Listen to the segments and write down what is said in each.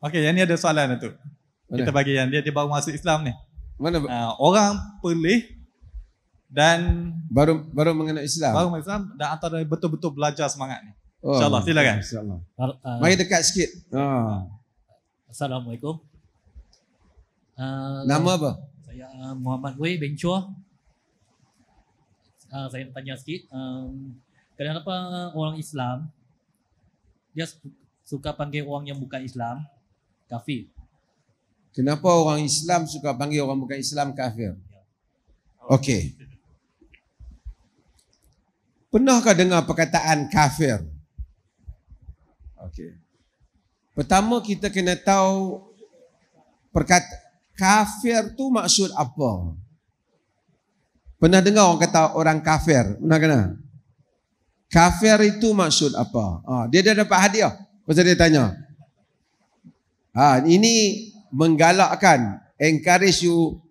Okey, yang ni ada soalan tu. Mana? Kita bagi yang dia dia baru masuk Islam ni. Mana? Uh, orang pilih dan baru baru mengenai Islam. Baru mengenal Islam dan antara betul-betul belajar semangat ni. Oh, Insya-Allah, silakan. Insya-Allah. Uh, Mari dekat sikit. Oh. Assalamualaikum. Uh, Nama apa? Saya ah, Muhammad Wei bin Chua. Uh, saya nak tanya sikit. Um, kenapa orang Islam dia suka panggil orang yang bukan Islam kafir. Kenapa orang Islam suka panggil orang bukan Islam kafir? Ya. Okey. Pernahkah dengar perkataan kafir? Okey. Pertama kita kena tahu perkata kafir tu maksud apa? Pernah dengar orang kata orang kafir? Pernah kena? Kafir itu maksud apa? Ah, dia dah dapat hadiah. Pasal dia tanya, Ha, ini menggalakkan, encourage you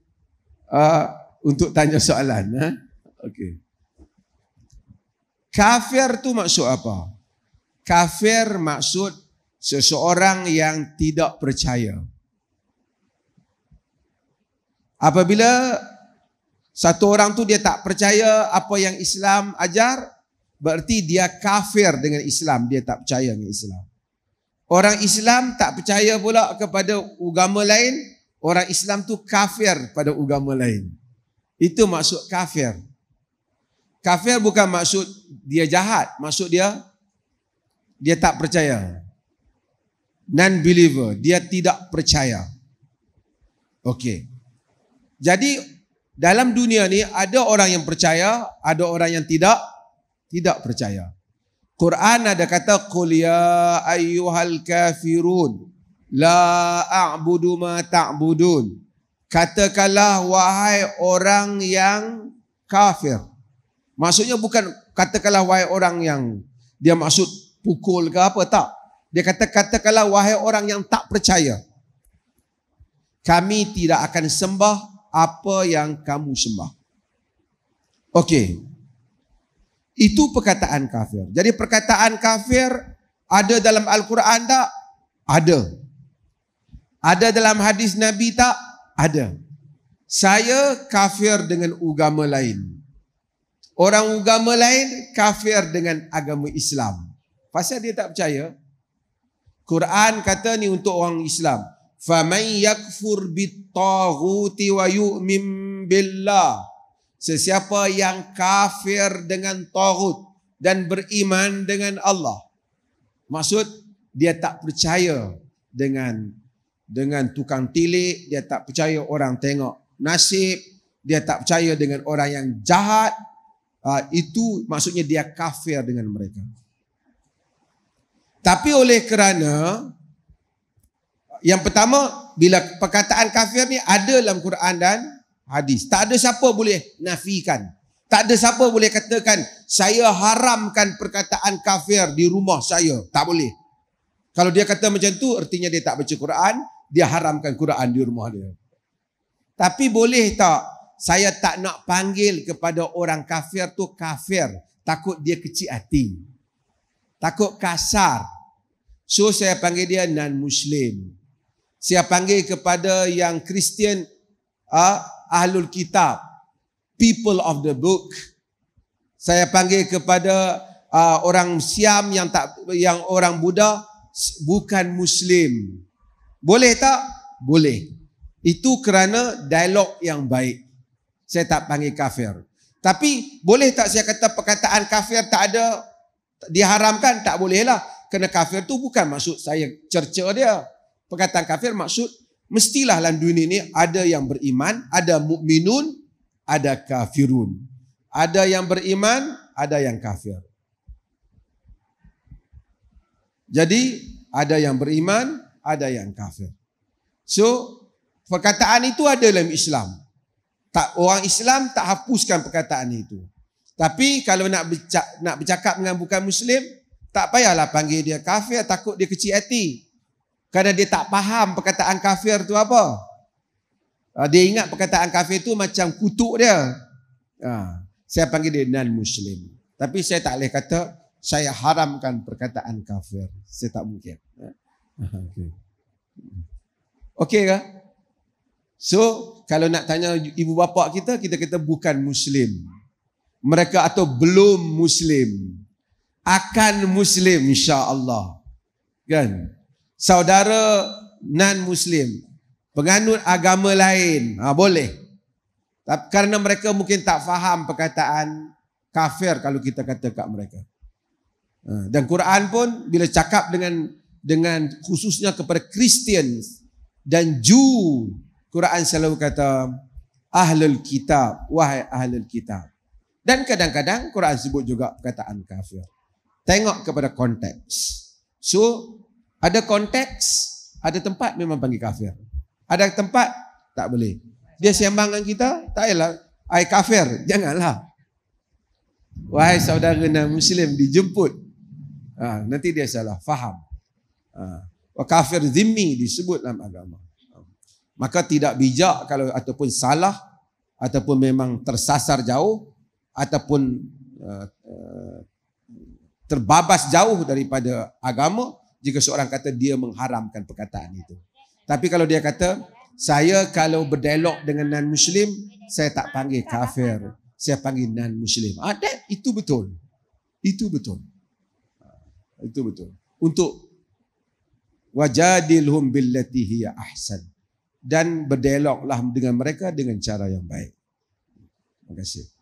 uh, untuk tanya soalan. Ha? Okay. Kafir tu maksud apa? Kafir maksud seseorang yang tidak percaya. Apabila satu orang tu dia tak percaya apa yang Islam ajar, berarti dia kafir dengan Islam, dia tak percaya dengan Islam. Orang Islam tak percaya pula kepada agama lain, orang Islam tu kafir pada agama lain. Itu maksud kafir. Kafir bukan maksud dia jahat, maksud dia dia tak percaya. Non believer, dia tidak percaya. Okey. Jadi dalam dunia ni ada orang yang percaya, ada orang yang tidak tidak percaya. Quran ada kata qul ya ayyuhal kafirun la a'budu ma ta'budun katakanlah wahai orang yang kafir maksudnya bukan katakanlah wahai orang yang dia maksud pukul ke apa tak dia kata katakanlah wahai orang yang tak percaya kami tidak akan sembah apa yang kamu sembah okey itu perkataan kafir. Jadi perkataan kafir ada dalam Al-Quran tak? Ada. Ada dalam hadis Nabi tak? Ada. Saya kafir dengan agama lain. Orang agama lain kafir dengan agama Islam. Pasal dia tak percaya. Quran kata ni untuk orang Islam. فَمَنْ يَكْفُرْ بِالطَّاغُوتِ وَيُؤْمِمْ بِاللَّهِ Sesiapa yang kafir dengan Tauhud dan beriman dengan Allah. Maksud dia tak percaya dengan dengan tukang tilik, dia tak percaya orang tengok nasib, dia tak percaya dengan orang yang jahat. Ha, itu maksudnya dia kafir dengan mereka. Tapi oleh kerana yang pertama bila perkataan kafir ni ada dalam Quran dan hadis. Tak ada siapa boleh nafikan. Tak ada siapa boleh katakan saya haramkan perkataan kafir di rumah saya. Tak boleh. Kalau dia kata macam tu artinya dia tak baca Quran, dia haramkan Quran di rumah dia. Tapi boleh tak saya tak nak panggil kepada orang kafir tu kafir, takut dia kecil hati. Takut kasar. So saya panggil dia non-muslim. Saya panggil kepada yang Kristian ah, ahlul kitab people of the book saya panggil kepada uh, orang siam yang tak yang orang buddha bukan muslim boleh tak boleh itu kerana dialog yang baik saya tak panggil kafir tapi boleh tak saya kata perkataan kafir tak ada diharamkan tak bolehlah Kena kafir tu bukan maksud saya cerca dia perkataan kafir maksud mestilah dalam dunia ini ada yang beriman, ada mukminun, ada kafirun. Ada yang beriman, ada yang kafir. Jadi, ada yang beriman, ada yang kafir. So, perkataan itu ada dalam Islam. Tak orang Islam tak hapuskan perkataan itu. Tapi kalau nak bercakap, nak bercakap dengan bukan muslim, tak payahlah panggil dia kafir, takut dia kecil hati. Kerana dia tak faham perkataan kafir tu apa. Ah, dia ingat perkataan kafir tu macam kutuk dia. Ah, saya panggil dia non-muslim. Tapi saya tak boleh kata saya haramkan perkataan kafir. Saya tak mungkin. Ah, okey ke? So, kalau nak tanya ibu bapa kita, kita kata bukan muslim. Mereka atau belum muslim. Akan muslim insya-Allah. Kan? saudara non-Muslim, penganut agama lain, ha, boleh. Tapi kerana mereka mungkin tak faham perkataan kafir kalau kita kata kat mereka. Ha, dan Quran pun bila cakap dengan dengan khususnya kepada Christians dan Jew, Quran selalu kata ahlul kitab, wahai ahlul kitab. Dan kadang-kadang Quran sebut juga perkataan kafir. Tengok kepada konteks. So, ada konteks, ada tempat memang panggil kafir. Ada tempat, tak boleh. Dia sembang dengan kita, tak elah. Ai kafir, janganlah. Wahai saudara dan muslim, dijemput. Ha, nanti dia salah, faham. Ha, wa kafir zimmi disebut dalam agama. maka tidak bijak kalau ataupun salah, ataupun memang tersasar jauh, ataupun uh, uh, terbabas jauh daripada agama, jika seorang kata dia mengharamkan perkataan itu. Tapi kalau dia kata, saya kalau berdialog dengan non-Muslim, saya tak panggil kafir, saya panggil non-Muslim. Ah, itu betul. Itu betul. Ah, itu betul. Untuk wajadilhum billati hiya ahsan dan berdialoglah dengan mereka dengan cara yang baik. Terima kasih.